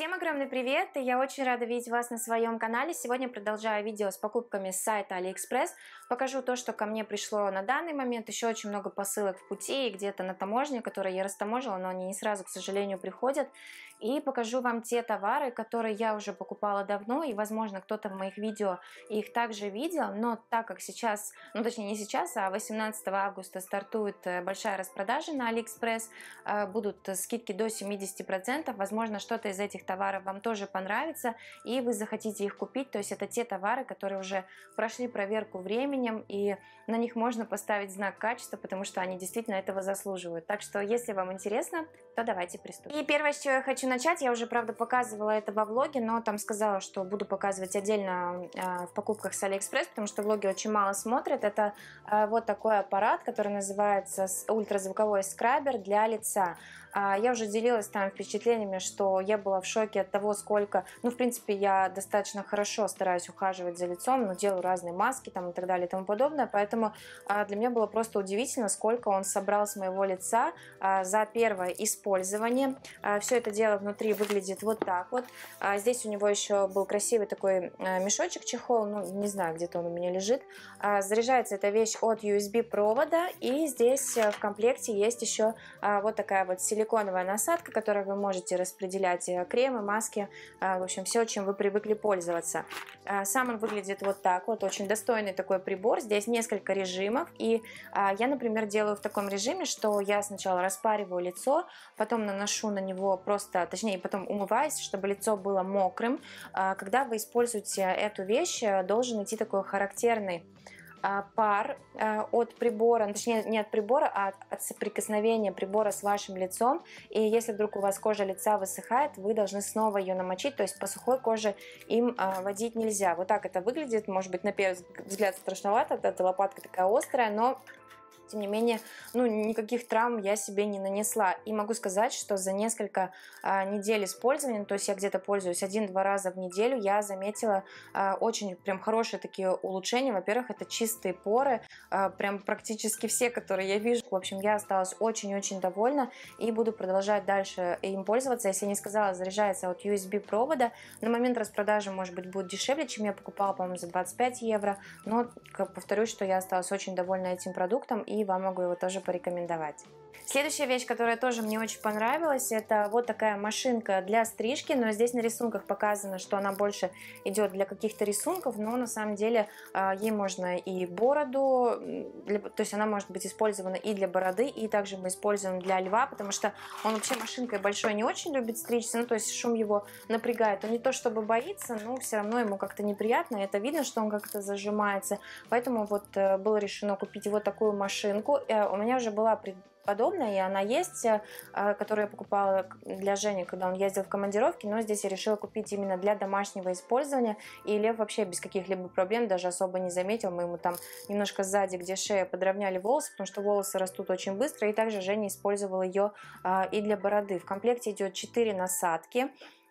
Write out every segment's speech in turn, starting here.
Всем огромный привет! И я очень рада видеть вас на своем канале. Сегодня продолжаю видео с покупками с сайта AliExpress. Покажу то, что ко мне пришло на данный момент. Еще очень много посылок в пути и где-то на таможне, которые я растаможила, но они не сразу, к сожалению, приходят и покажу вам те товары, которые я уже покупала давно, и, возможно, кто-то в моих видео их также видел, но так как сейчас, ну, точнее, не сейчас, а 18 августа стартует э, большая распродажа на Алиэкспресс, э, будут скидки до 70%, возможно, что-то из этих товаров вам тоже понравится, и вы захотите их купить, то есть это те товары, которые уже прошли проверку временем, и на них можно поставить знак качества, потому что они действительно этого заслуживают. Так что, если вам интересно, то давайте приступим. И первое, с чего я хочу начать, я уже, правда, показывала это во влоге, но там сказала, что буду показывать отдельно э, в покупках с Алиэкспресс, потому что влоги очень мало смотрят. Это э, вот такой аппарат, который называется ультразвуковой скрабер для лица. Э, я уже делилась там впечатлениями, что я была в шоке от того, сколько... Ну, в принципе, я достаточно хорошо стараюсь ухаживать за лицом, но делаю разные маски там и так далее и тому подобное, поэтому э, для меня было просто удивительно, сколько он собрал с моего лица э, за первое использование. Э, все это дело внутри выглядит вот так вот. А здесь у него еще был красивый такой э, мешочек, чехол, ну не знаю, где-то он у меня лежит. А заряжается эта вещь от USB провода и здесь э, в комплекте есть еще а, вот такая вот силиконовая насадка, которой вы можете распределять э, кремы, маски, а, в общем все, чем вы привыкли пользоваться. А, сам он выглядит вот так вот, очень достойный такой прибор, здесь несколько режимов и я, например, делаю в таком режиме, что я сначала распариваю лицо, потом наношу на него просто точнее потом умываясь, чтобы лицо было мокрым. А, когда вы используете эту вещь, э, должен идти такой характерный а, пар э, от прибора, ну, точнее не от прибора, а от соприкосновения прибора с вашим лицом. И если вдруг у вас кожа лица высыхает, вы должны снова ее намочить, то есть по сухой коже им а, водить нельзя. Вот так это выглядит, может быть на первый взгляд страшновато, эта лопатка такая острая, но тем не менее, ну, никаких травм я себе не нанесла. И могу сказать, что за несколько а, недель использования, то есть я где-то пользуюсь один-два раза в неделю, я заметила а, очень прям хорошие такие улучшения. Во-первых, это чистые поры, а, прям практически все, которые я вижу. В общем, я осталась очень-очень довольна и буду продолжать дальше им пользоваться. Если я не сказала, заряжается от USB провода. На момент распродажи, может быть, будет дешевле, чем я покупала, по-моему, за 25 евро. Но, повторюсь, что я осталась очень довольна этим продуктом и и вам могу его тоже порекомендовать. Следующая вещь, которая тоже мне очень понравилась, это вот такая машинка для стрижки, но здесь на рисунках показано, что она больше идет для каких-то рисунков, но на самом деле а, ей можно и бороду, то есть она может быть использована и для бороды, и также мы используем для льва, потому что он вообще машинкой большой не очень любит стричься, ну то есть шум его напрягает, он не то чтобы боится, но все равно ему как-то неприятно, это видно, что он как-то зажимается, поэтому вот э, было решено купить вот такую машинку, э, у меня уже была подобное, и она есть, э, а, которую я покупала для Жени, когда он ездил в командировке, но здесь я решила купить именно для домашнего использования, и Лев вообще без каких-либо проблем даже особо не заметил, мы ему там немножко сзади, где шея, подровняли волосы, потому что волосы растут очень быстро, и также Женя использовала ее а, и для бороды. В комплекте идет 4 насадки,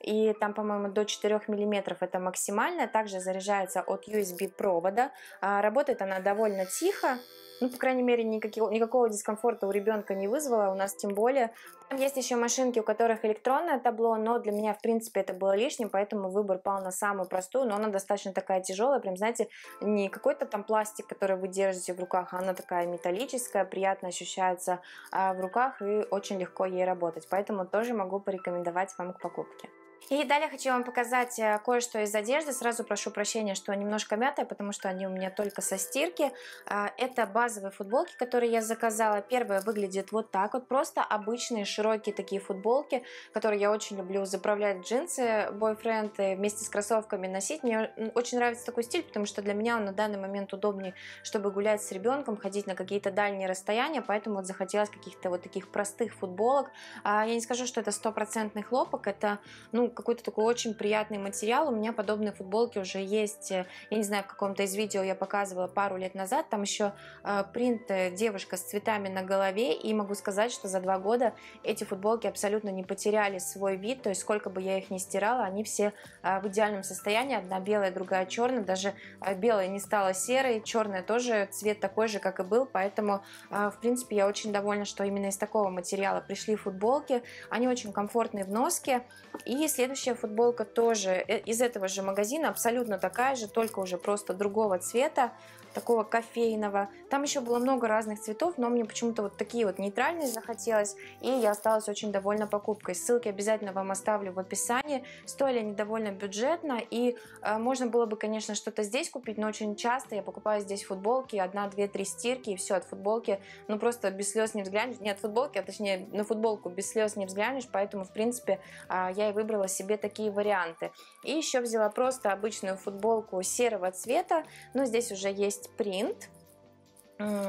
и там, по-моему, до 4 мм это максимально. Также заряжается от USB провода. А, работает она довольно тихо, ну, по крайней мере, никакого, никакого дискомфорта у ребенка не вызвало, у нас тем более. Там есть еще машинки, у которых электронное табло, но для меня, в принципе, это было лишним, поэтому выбор пал на самую простую, но она достаточно такая тяжелая, прям, знаете, не какой-то там пластик, который вы держите в руках, а она такая металлическая, приятно ощущается а, в руках и очень легко ей работать. Поэтому тоже могу порекомендовать вам к покупке. И далее хочу вам показать э, кое-что из одежды. Сразу прошу прощения, что немножко мятая, потому что они у меня только со стирки. А, это базовые футболки, которые я заказала. Первая выглядит вот так вот. Просто обычные широкие такие футболки, которые я очень люблю заправлять джинсы бойфренд и вместе с кроссовками носить. Мне очень нравится такой стиль, потому что для меня он на данный момент удобнее, чтобы гулять с ребенком, ходить на какие-то дальние расстояния. Поэтому вот захотелось каких-то вот таких простых футболок. А, я не скажу, что это стопроцентный хлопок. Это, ну, какой-то такой очень приятный материал. У меня подобные футболки уже есть. Э, я не знаю, в каком-то из видео я показывала пару лет назад. Там еще э, принт э, девушка с цветами на голове. И могу сказать, что за два года эти футболки абсолютно не потеряли свой вид. То есть сколько бы я их ни стирала, они все в идеальном состоянии. Одна белая, другая черная. Даже белая не стала серой. Черная тоже цвет такой же, как и был. Поэтому, в принципе, я очень довольна, что именно из такого материала пришли футболки. Они очень комфортные в носке. И если Следующая футболка тоже э, из этого же магазина, абсолютно такая же, только уже просто другого цвета такого кофейного. Там еще было много разных цветов, но мне почему-то вот такие вот нейтральные захотелось, и я осталась очень довольна покупкой. Ссылки обязательно вам оставлю в описании. Стоили они довольно бюджетно, и э, можно было бы, конечно, что-то здесь купить, но очень часто я покупаю здесь футболки, одна, две, три стирки, и все, от футболки, ну просто без слез не взглянешь, не от футболки, а точнее на футболку без слез не взглянешь, поэтому, в принципе, э, я и выбрала себе такие варианты. И еще взяла просто обычную футболку серого цвета, но здесь уже есть есть принт.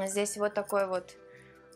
Здесь вот такой вот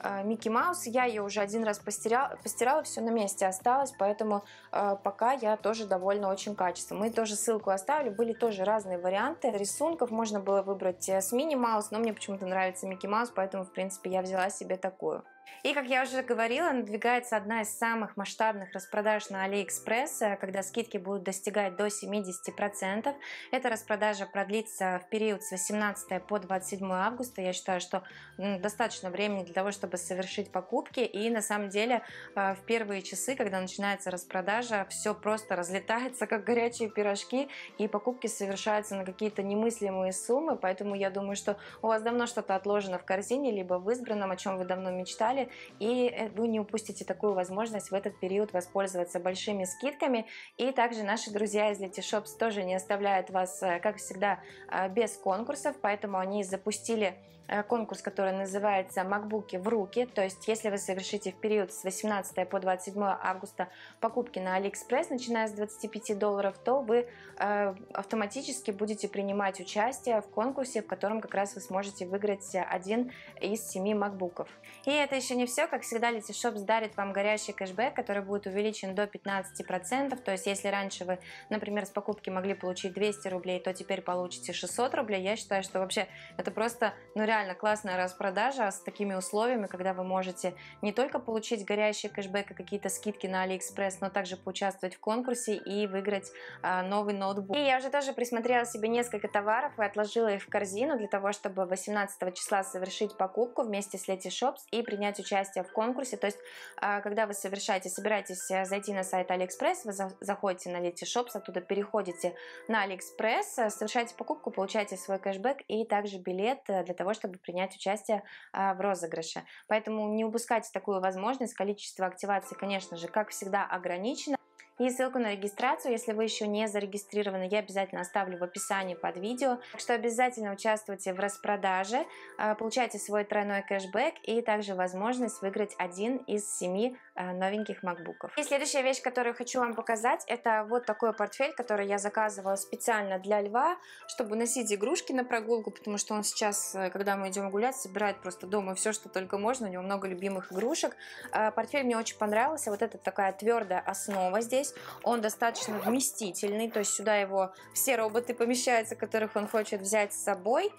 э, Микки Маус. Я ее уже один раз постирала, постирала все на месте осталось, поэтому э, пока я тоже довольна очень качеством. Мы тоже ссылку оставили, были тоже разные варианты рисунков, можно было выбрать э, с Мини Маус, но мне почему-то нравится Микки Маус, поэтому, в принципе, я взяла себе такую. И, как я уже говорила, надвигается одна из самых масштабных распродаж на Алиэкспресс, э, когда скидки будут достигать до 70%. Эта распродажа продлится в период с 18 по 27 августа. Я считаю, что достаточно времени для того, чтобы совершить покупки. И на самом деле э, в первые часы, когда начинается распродажа, все просто разлетается, как горячие пирожки, и покупки совершаются на какие-то немыслимые суммы. Поэтому я думаю, что у вас давно что-то отложено в корзине, либо в избранном, о чем вы давно мечтали, далее. И э, вы не упустите такую возможность в этот период воспользоваться большими скидками. И также наши друзья из Letyshops тоже не оставляют вас, э, как всегда, э, без конкурсов, поэтому они запустили Э, конкурс, который называется «Макбуки в руки». То есть, если вы совершите в период с 18 по 27 августа покупки на Алиэкспресс, начиная с 25 долларов, то вы э, автоматически будете принимать участие в конкурсе, в котором как раз вы сможете выиграть один из семи макбуков. И это еще не все. Как всегда, Letyshops дарит вам горящий кэшбэк, который будет увеличен до 15%. То есть, если раньше вы, например, с покупки могли получить 200 рублей, то теперь получите 600 рублей. Я считаю, что вообще это просто ну, реально реально классная распродажа с такими условиями, когда вы можете не только получить горящий кэшбэк и какие-то скидки на Алиэкспресс, но также поучаствовать в конкурсе и выиграть а, новый ноутбук. И я уже тоже присмотрела себе несколько товаров и отложила их в корзину для того, чтобы 18 числа совершить покупку вместе с Leti Shops и принять участие в конкурсе. То есть, а, когда вы совершаете, собираетесь э, зайти на сайт Алиэкспресс, вы за, заходите на Leti Shops, оттуда переходите на Алиэкспресс, э, совершаете покупку, получаете свой кэшбэк и также билет э, для того, чтобы чтобы принять участие а, в розыгрыше. Поэтому не упускайте такую возможность. Количество активаций, конечно же, как всегда, ограничено. И ссылку на регистрацию, если вы еще не зарегистрированы, я обязательно оставлю в описании под видео. Так что обязательно участвуйте в распродаже, а, получайте свой тройной кэшбэк и также возможность выиграть один из семи Э, новеньких макбуков. И следующая вещь, которую хочу вам показать, это вот такой портфель, который я заказывала специально для льва, чтобы носить игрушки на прогулку, потому что он сейчас, э, когда мы идем гулять, собирает просто дома все, что только можно, у него много любимых игрушек. Э, портфель мне очень понравился, вот это такая твердая основа здесь, он достаточно вместительный, то есть сюда его все роботы помещаются, которых он хочет взять с собой.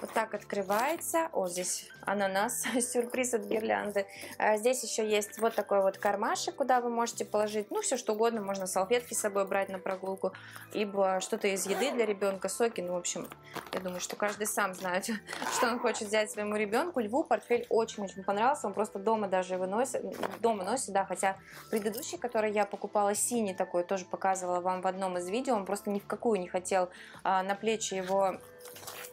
Вот так открывается, о, здесь ананас, сюрприз от гирлянды. Здесь еще есть вот такой такой вот кармашек, куда вы можете положить, ну, все что угодно, можно салфетки с собой брать на прогулку, либо что-то из еды для ребенка, соки, ну, в общем, я думаю, что каждый сам знает, что он хочет взять своему ребенку. Льву портфель очень-очень понравился, он просто дома даже его носит, дома носит, да, хотя предыдущий, который я покупала, синий такой, тоже показывала вам в одном из видео, он просто ни в какую не хотел а, на плечи его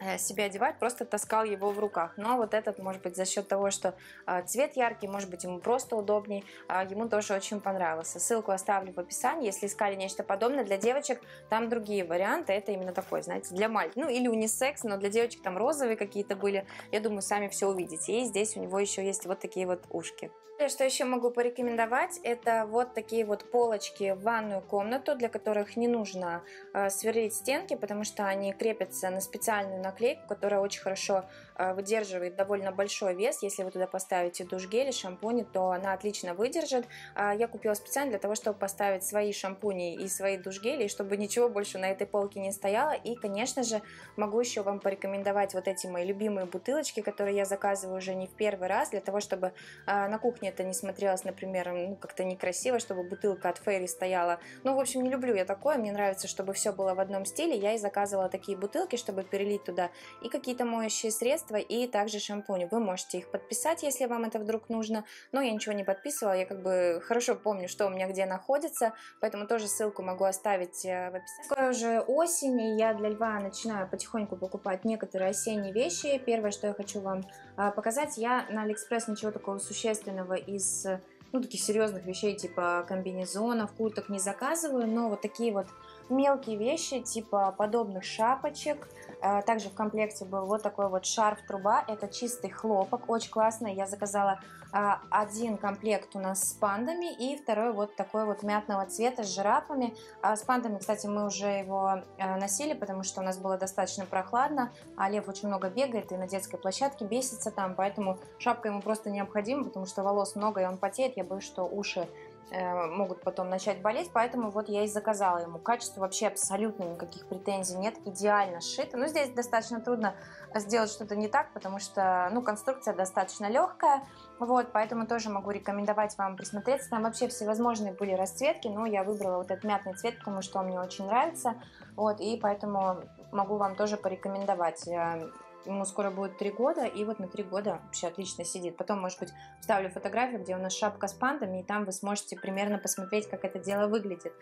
Э, себе одевать, просто таскал его в руках. Но вот этот, может быть, за счет того, что э, цвет яркий, может быть, ему просто удобней, э, ему тоже очень понравился. Ссылку оставлю в описании, если искали нечто подобное. Для девочек там другие варианты, это именно такой, знаете, для мальчиков. Ну, или унисекс, но для девочек там розовые какие-то были. Я думаю, сами все увидите. И здесь у него еще есть вот такие вот ушки. Что еще могу порекомендовать, это вот такие вот полочки в ванную комнату, для которых не нужно э, сверлить стенки, потому что они крепятся на специальную наклейку, которая очень хорошо э, выдерживает довольно большой вес. Если вы туда поставите душ-гель шампуни, то она отлично выдержит. А я купила специально для того, чтобы поставить свои шампуни и свои душ-гели, чтобы ничего больше на этой полке не стояло. И, конечно же, могу еще вам порекомендовать вот эти мои любимые бутылочки, которые я заказываю уже не в первый раз, для того, чтобы э, на кухне кухне это не смотрелось, например, ну, как-то некрасиво, чтобы бутылка от Фейри стояла. Ну, в общем, не люблю я такое, мне нравится, чтобы все было в одном стиле. Я и заказывала такие бутылки, чтобы перелить туда и какие-то моющие средства, и также шампунь. Вы можете их подписать, если вам это вдруг нужно, но я ничего не подписывала, я как бы хорошо помню, что у меня где находится, поэтому тоже ссылку могу оставить э, в описании. Скоро уже осень, и я для льва начинаю потихоньку покупать некоторые осенние вещи. Первое, что я хочу вам а, показать, я на Алиэкспресс ничего такого существенного из э, ну, таких серьезных вещей, типа комбинезонов, курток не заказываю, но вот такие вот мелкие вещи, типа подобных шапочек. Э, также в комплекте был вот такой вот шарф-труба. Это чистый хлопок, очень классный. Я заказала э, один комплект у нас с пандами и второй вот такой вот мятного цвета с жирафами. А с пандами, кстати, мы уже его э, носили, потому что у нас было достаточно прохладно, а Лев очень много бегает и на детской площадке бесится там, поэтому шапка ему просто необходима, потому что волос много и он потеет. Я боюсь, что уши Э, могут потом начать болеть, поэтому вот я и заказала ему. Качество вообще абсолютно никаких претензий нет, идеально сшито. Но ну, здесь достаточно трудно сделать что-то не так, потому что, ну, конструкция достаточно легкая, вот, поэтому тоже могу рекомендовать вам присмотреться. Там вообще всевозможные были расцветки, но я выбрала вот этот мятный цвет, потому что он мне очень нравится, вот, и поэтому могу вам тоже порекомендовать. Э, Ему скоро будет три года, и вот на три года вообще отлично сидит. Потом, может быть, вставлю фотографию, где у нас шапка с пандами, и там вы сможете примерно посмотреть, как это дело выглядит.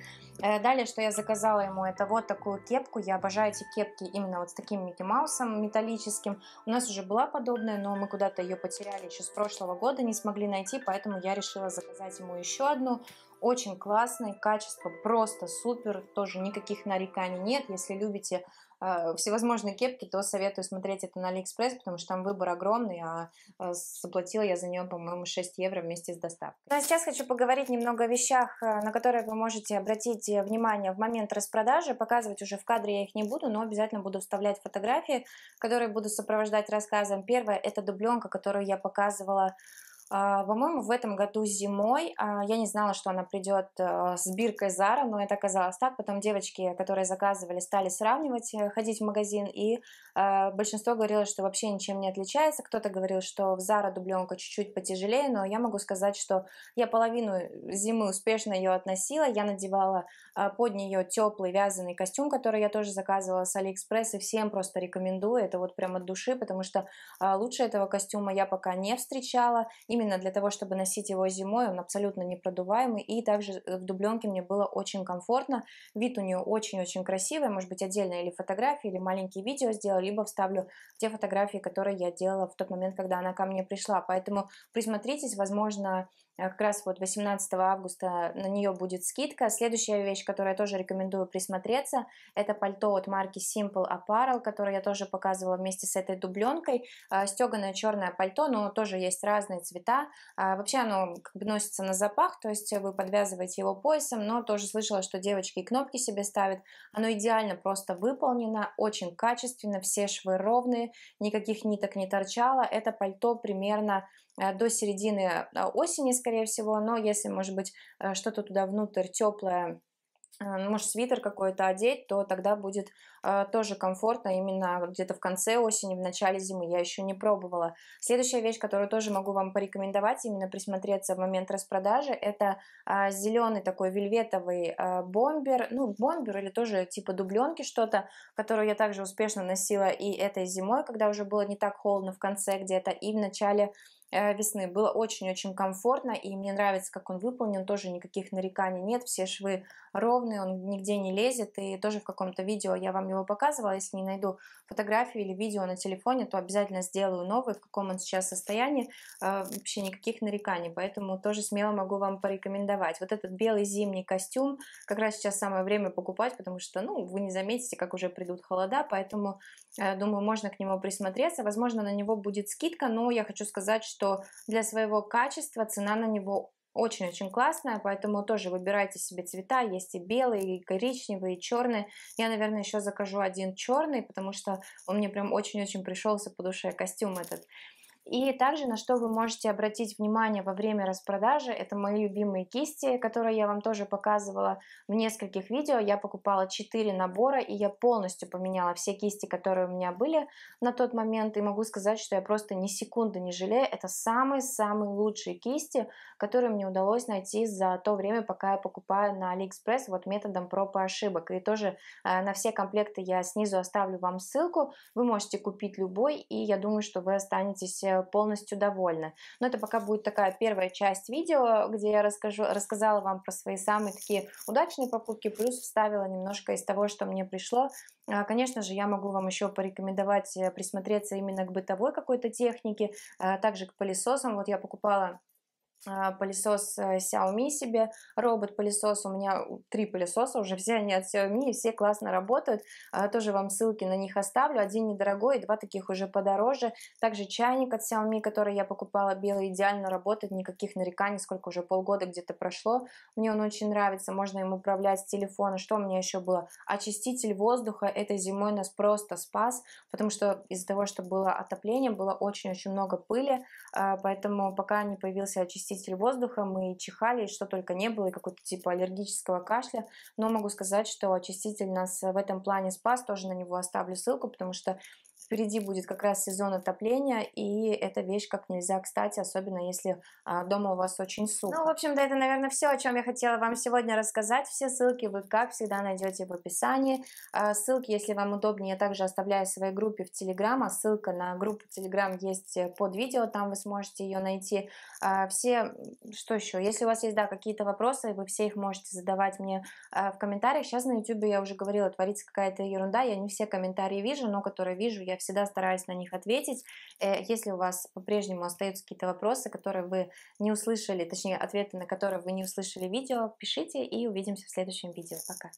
Э, далее, что я заказала ему, это вот такую кепку. Я обожаю эти кепки именно вот с таким Микки Маусом металлическим. У нас уже была подобная, но мы куда-то ее потеряли еще с прошлого года, не смогли найти, поэтому я решила заказать ему еще одну. Очень классное качество, просто супер, тоже никаких нареканий нет. Если любите Э, всевозможные кепки, то советую смотреть это на Алиэкспресс, потому что там выбор огромный, а э, заплатила я за нее, по-моему, 6 евро вместе с доставкой. Ну а сейчас хочу поговорить немного о вещах, э, на которые вы можете обратить внимание в момент распродажи. Показывать уже в кадре я их не буду, но обязательно буду вставлять фотографии, которые буду сопровождать рассказом. Первое – это дубленка, которую я показывала а, по-моему, в этом году зимой а, я не знала, что она придет а, с биркой Зара, но это оказалось так. Потом девочки, которые заказывали, стали сравнивать, э, ходить в магазин, и большинство говорило, что вообще ничем не отличается. Кто-то говорил, что в Зара дубленка чуть-чуть потяжелее, но я могу сказать, что я половину э, зимы успешно ее относила. Я надевала под нее теплый вязаный костюм, который я тоже заказывала с Алиэкспресс, и всем просто рекомендую. Это вот прям от души, потому что лучше этого костюма я пока не встречала. И именно для того, чтобы носить его зимой, он абсолютно непродуваемый, и также э, в дубленке мне было очень комфортно, вид у нее очень-очень красивый, может быть, отдельно или фотографии, или маленькие видео сделаю, либо вставлю те фотографии, которые я делала в тот момент, когда она ко мне пришла, поэтому присмотритесь, возможно, а как раз вот 18 августа на нее будет скидка. Следующая вещь, которую я тоже рекомендую присмотреться, это пальто от марки Simple Apparel, которое я тоже показывала вместе с этой дубленкой. А, Стеганое черное пальто, но тоже есть разные цвета. А, вообще оно как бы носится на запах, то есть вы подвязываете его поясом, но тоже слышала, что девочки и кнопки себе ставят. Оно идеально просто выполнено, очень качественно, все швы ровные, никаких ниток не торчало. Это пальто примерно Э, до середины э, осени, скорее всего, но если, может быть, э, что-то туда внутрь теплое, ну, может, свитер какой-то одеть, то тогда будет тоже комфортно именно где-то в конце осени, в начале зимы. Я еще не пробовала. Следующая вещь, которую тоже могу вам порекомендовать, именно присмотреться в момент распродажи, это а, зеленый такой вельветовый бомбер, ну, бомбер или тоже типа дубленки что-то, которую я также успешно носила и этой зимой, когда уже было не так холодно в конце где-то, и в начале Э, весны было очень-очень комфортно, и мне нравится, как он выполнен, тоже никаких нареканий нет, все швы ровные, он нигде не лезет, и тоже в каком-то видео я вам его показывала, если не найду фотографию или видео на телефоне, то обязательно сделаю новый, в каком он сейчас состоянии, э, вообще никаких нареканий, поэтому тоже смело могу вам порекомендовать. Вот этот белый зимний костюм как раз сейчас самое время покупать, потому что, ну, вы не заметите, как уже придут холода, поэтому, э, думаю, можно к нему присмотреться, возможно, на него будет скидка, но я хочу сказать, что что для своего качества цена на него очень-очень классная, поэтому тоже выбирайте себе цвета, есть и белые, и коричневые, и черные. Я, наверное, еще закажу один черный, потому что он мне прям очень-очень пришелся по душе костюм этот. И также на что вы можете обратить внимание во время распродажи, это мои любимые кисти, которые я вам тоже показывала в нескольких видео. Я покупала 4 набора, и я полностью поменяла все кисти, которые у меня были на тот момент. И могу сказать, что я просто ни секунды не жалею. Это самые-самые лучшие кисти, которые мне удалось найти за то время, пока я покупаю на AliExpress вот методом проб и ошибок. И тоже э, на все комплекты я снизу оставлю вам ссылку. Вы можете купить любой, и я думаю, что вы останетесь э, полностью довольна. Но это пока будет такая первая часть видео, где я расскажу, рассказала вам про свои самые такие удачные покупки, плюс вставила немножко из того, что мне пришло. А, конечно же, я могу вам еще порекомендовать э, присмотреться именно к бытовой какой-то технике, а также к пылесосам. Вот я покупала а, пылесос э, Xiaomi себе, робот-пылесос, у меня три пылесоса уже, все они от Xiaomi, все классно работают, а, тоже вам ссылки на них оставлю, один недорогой, два таких уже подороже, также чайник от Xiaomi, который я покупала белый, идеально работает, никаких нареканий, сколько уже полгода где-то прошло, мне он очень нравится, можно им управлять с телефона, что у меня еще было, очиститель воздуха, это зимой нас просто спас, потому что из-за того, что было отопление, было очень-очень много пыли, а, поэтому пока не появился очиститель очиститель воздуха, мы чихали, и что только не было, и какой-то типа аллергического кашля. Но могу сказать, что очиститель нас в этом плане спас, тоже на него оставлю ссылку, потому что Впереди будет как раз сезон отопления, и эта вещь как нельзя кстати, особенно если а, дома у вас очень сухо. Ну, в общем-то, это, наверное, все, о чем я хотела вам сегодня рассказать. Все ссылки вы, как всегда, найдете в описании. А, ссылки, если вам удобнее, я также оставляю в своей группе в Телеграм, а ссылка на группу Телеграм есть э, под видео, там вы сможете ее найти. А, все, что еще, если у вас есть, да, какие-то вопросы, вы все их можете задавать мне в комментариях. Сейчас на YouTube я уже говорила, творится какая-то ерунда, я не все комментарии вижу, но которые вижу, я всегда стараюсь на них ответить. Э, если у вас по-прежнему остаются какие-то вопросы, которые вы не услышали, точнее, ответы на которые вы не услышали видео, пишите и увидимся в следующем видео. Пока!